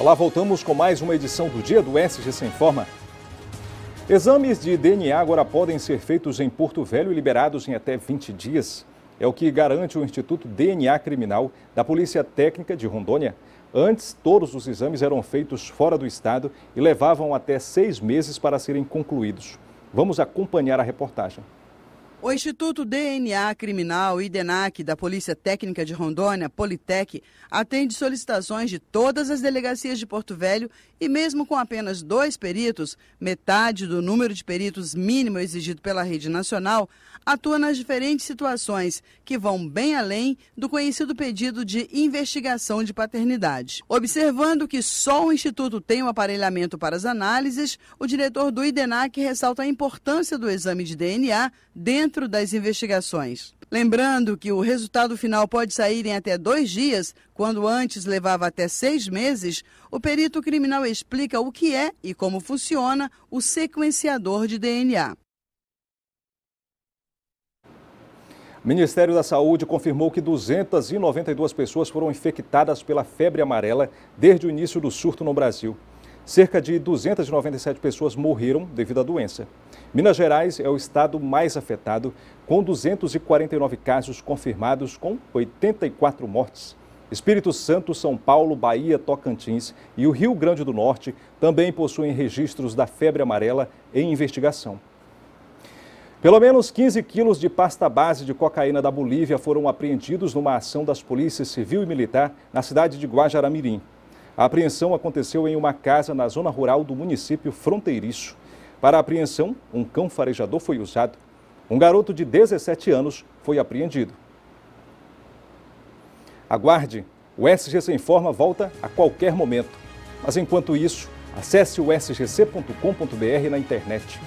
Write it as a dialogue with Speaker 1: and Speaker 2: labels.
Speaker 1: Olá, voltamos com mais uma edição do Dia do SG Sem Forma. Exames de DNA agora podem ser feitos em Porto Velho e liberados em até 20 dias. É o que garante o Instituto DNA Criminal da Polícia Técnica de Rondônia. Antes, todos os exames eram feitos fora do estado e levavam até seis meses para serem concluídos. Vamos acompanhar a reportagem.
Speaker 2: O Instituto DNA Criminal e DENAC da Polícia Técnica de Rondônia, Politec, atende solicitações de todas as delegacias de Porto Velho e, mesmo com apenas dois peritos, metade do número de peritos mínimo exigido pela rede nacional, atua nas diferentes situações, que vão bem além do conhecido pedido de investigação de paternidade. Observando que só o Instituto tem o um aparelhamento para as análises, o diretor do IDENAC ressalta a importância do exame de DNA dentro dentro das investigações. Lembrando que o resultado final pode sair em até dois dias, quando antes levava até seis meses, o perito criminal explica o que é e como funciona o sequenciador de DNA.
Speaker 1: O Ministério da Saúde confirmou que 292 pessoas foram infectadas pela febre amarela desde o início do surto no Brasil. Cerca de 297 pessoas morreram devido à doença. Minas Gerais é o estado mais afetado, com 249 casos confirmados, com 84 mortes. Espírito Santo, São Paulo, Bahia, Tocantins e o Rio Grande do Norte também possuem registros da febre amarela em investigação. Pelo menos 15 quilos de pasta base de cocaína da Bolívia foram apreendidos numa ação das polícias civil e militar na cidade de Guajaramirim. A apreensão aconteceu em uma casa na zona rural do município fronteiriço. Para a apreensão, um cão farejador foi usado. Um garoto de 17 anos foi apreendido. Aguarde, o SGC Informa volta a qualquer momento. Mas enquanto isso, acesse o sgc.com.br na internet.